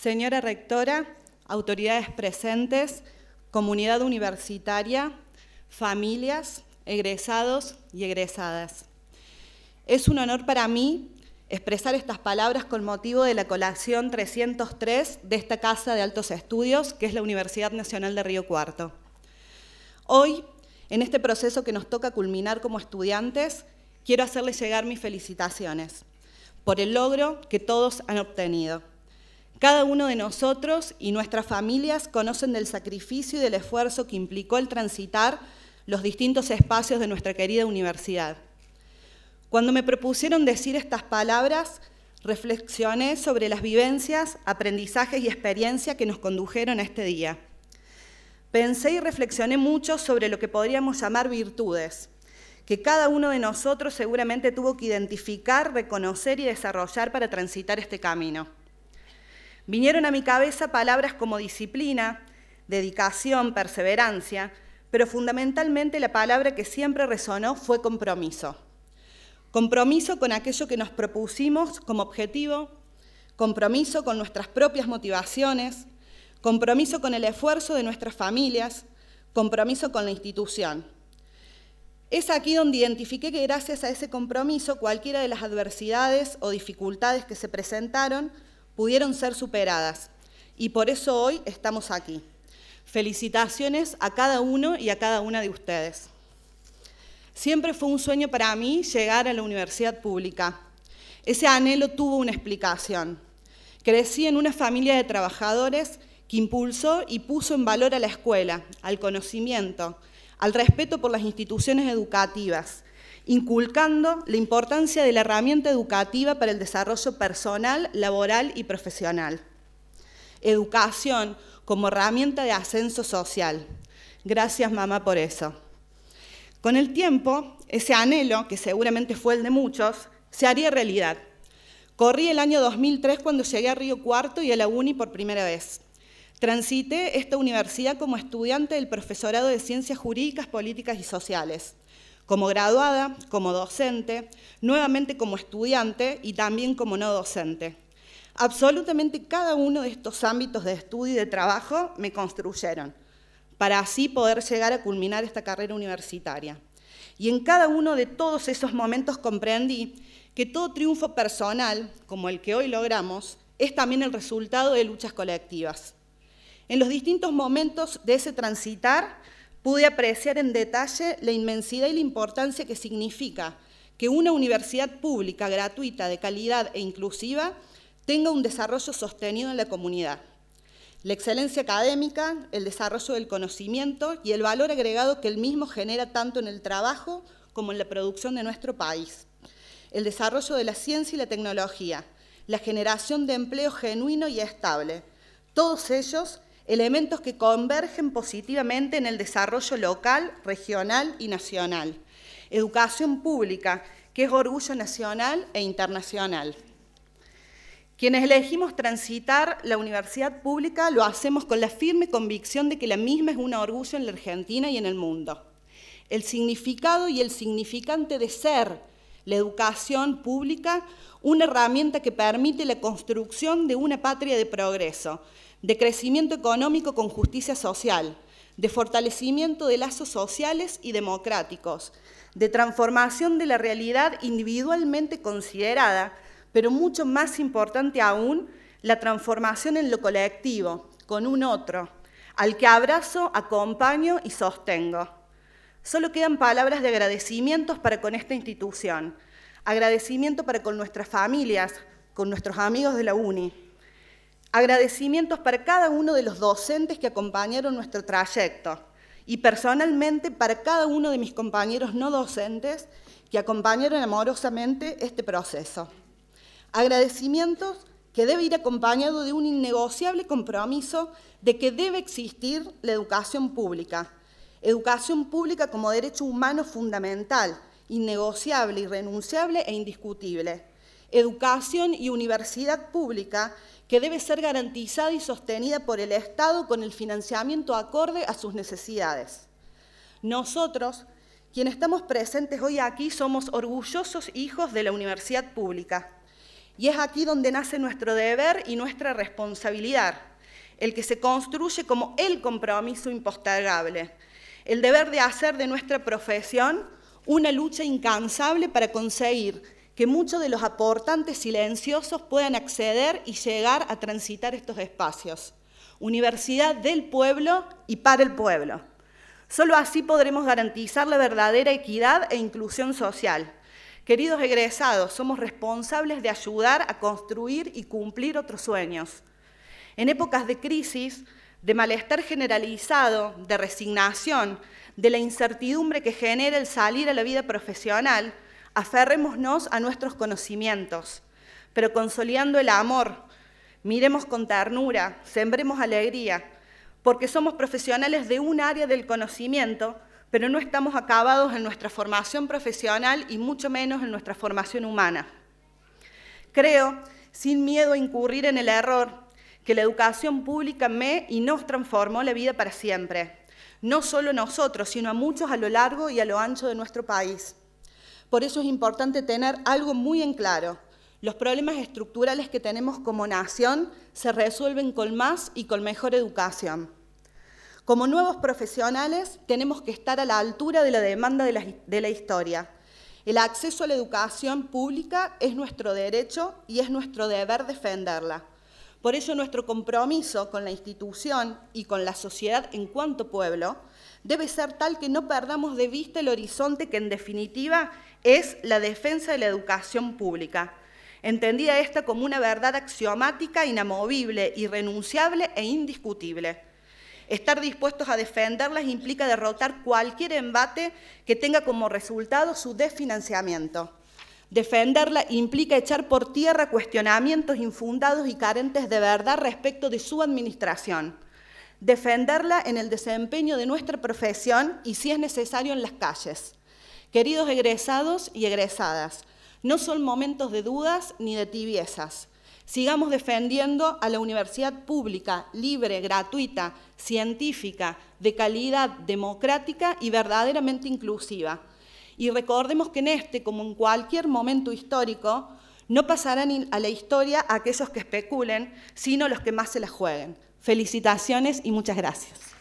Señora rectora, autoridades presentes, comunidad universitaria, familias, egresados y egresadas. Es un honor para mí expresar estas palabras con motivo de la colación 303 de esta Casa de Altos Estudios, que es la Universidad Nacional de Río Cuarto. Hoy, en este proceso que nos toca culminar como estudiantes, quiero hacerles llegar mis felicitaciones por el logro que todos han obtenido. Cada uno de nosotros y nuestras familias conocen del sacrificio y del esfuerzo que implicó el transitar los distintos espacios de nuestra querida universidad. Cuando me propusieron decir estas palabras, reflexioné sobre las vivencias, aprendizajes y experiencias que nos condujeron a este día. Pensé y reflexioné mucho sobre lo que podríamos llamar virtudes, que cada uno de nosotros seguramente tuvo que identificar, reconocer y desarrollar para transitar este camino. Vinieron a mi cabeza palabras como disciplina, dedicación, perseverancia, pero fundamentalmente la palabra que siempre resonó fue compromiso. Compromiso con aquello que nos propusimos como objetivo, compromiso con nuestras propias motivaciones, compromiso con el esfuerzo de nuestras familias, compromiso con la institución. Es aquí donde identifiqué que gracias a ese compromiso cualquiera de las adversidades o dificultades que se presentaron pudieron ser superadas y por eso hoy estamos aquí. Felicitaciones a cada uno y a cada una de ustedes. Siempre fue un sueño para mí llegar a la universidad pública. Ese anhelo tuvo una explicación. Crecí en una familia de trabajadores que impulsó y puso en valor a la escuela, al conocimiento, al respeto por las instituciones educativas inculcando la importancia de la herramienta educativa para el desarrollo personal, laboral y profesional. Educación como herramienta de ascenso social. Gracias mamá por eso. Con el tiempo, ese anhelo, que seguramente fue el de muchos, se haría realidad. Corrí el año 2003 cuando llegué a Río Cuarto y a la UNI por primera vez. Transité esta universidad como estudiante del Profesorado de Ciencias Jurídicas, Políticas y Sociales como graduada, como docente, nuevamente como estudiante y también como no docente. Absolutamente cada uno de estos ámbitos de estudio y de trabajo me construyeron para así poder llegar a culminar esta carrera universitaria. Y en cada uno de todos esos momentos comprendí que todo triunfo personal, como el que hoy logramos, es también el resultado de luchas colectivas. En los distintos momentos de ese transitar, pude apreciar en detalle la inmensidad y la importancia que significa que una universidad pública, gratuita, de calidad e inclusiva tenga un desarrollo sostenido en la comunidad. La excelencia académica, el desarrollo del conocimiento y el valor agregado que el mismo genera tanto en el trabajo como en la producción de nuestro país. El desarrollo de la ciencia y la tecnología, la generación de empleo genuino y estable. Todos ellos elementos que convergen positivamente en el desarrollo local, regional y nacional. Educación pública, que es orgullo nacional e internacional. Quienes elegimos transitar la universidad pública lo hacemos con la firme convicción de que la misma es un orgullo en la Argentina y en el mundo. El significado y el significante de ser la educación pública, una herramienta que permite la construcción de una patria de progreso, de crecimiento económico con justicia social, de fortalecimiento de lazos sociales y democráticos, de transformación de la realidad individualmente considerada, pero mucho más importante aún, la transformación en lo colectivo, con un otro, al que abrazo, acompaño y sostengo. Solo quedan palabras de agradecimientos para con esta institución, agradecimiento para con nuestras familias, con nuestros amigos de la UNI, Agradecimientos para cada uno de los docentes que acompañaron nuestro trayecto y personalmente para cada uno de mis compañeros no docentes que acompañaron amorosamente este proceso. Agradecimientos que debe ir acompañado de un innegociable compromiso de que debe existir la educación pública. Educación pública como derecho humano fundamental, innegociable, irrenunciable e indiscutible educación y universidad pública que debe ser garantizada y sostenida por el Estado con el financiamiento acorde a sus necesidades. Nosotros, quienes estamos presentes hoy aquí, somos orgullosos hijos de la universidad pública. Y es aquí donde nace nuestro deber y nuestra responsabilidad, el que se construye como el compromiso impostergable, el deber de hacer de nuestra profesión una lucha incansable para conseguir que muchos de los aportantes silenciosos puedan acceder y llegar a transitar estos espacios. Universidad del pueblo y para el pueblo. Solo así podremos garantizar la verdadera equidad e inclusión social. Queridos egresados, somos responsables de ayudar a construir y cumplir otros sueños. En épocas de crisis, de malestar generalizado, de resignación, de la incertidumbre que genera el salir a la vida profesional, aferrémonos a nuestros conocimientos, pero consolidando el amor, miremos con ternura, sembremos alegría, porque somos profesionales de un área del conocimiento, pero no estamos acabados en nuestra formación profesional y mucho menos en nuestra formación humana. Creo, sin miedo a incurrir en el error, que la educación pública me y nos transformó la vida para siempre, no solo nosotros, sino a muchos a lo largo y a lo ancho de nuestro país. Por eso es importante tener algo muy en claro. Los problemas estructurales que tenemos como nación se resuelven con más y con mejor educación. Como nuevos profesionales tenemos que estar a la altura de la demanda de la, de la historia. El acceso a la educación pública es nuestro derecho y es nuestro deber defenderla. Por ello, nuestro compromiso con la institución y con la sociedad en cuanto pueblo debe ser tal que no perdamos de vista el horizonte que en definitiva es la defensa de la educación pública, entendida esta como una verdad axiomática, inamovible, irrenunciable e indiscutible. Estar dispuestos a defenderlas implica derrotar cualquier embate que tenga como resultado su desfinanciamiento. Defenderla implica echar por tierra cuestionamientos infundados y carentes de verdad respecto de su administración. Defenderla en el desempeño de nuestra profesión y, si es necesario, en las calles. Queridos egresados y egresadas, no son momentos de dudas ni de tibiezas. Sigamos defendiendo a la universidad pública, libre, gratuita, científica, de calidad democrática y verdaderamente inclusiva. Y recordemos que en este, como en cualquier momento histórico, no pasarán a la historia aquellos que especulen, sino los que más se la jueguen. Felicitaciones y muchas gracias.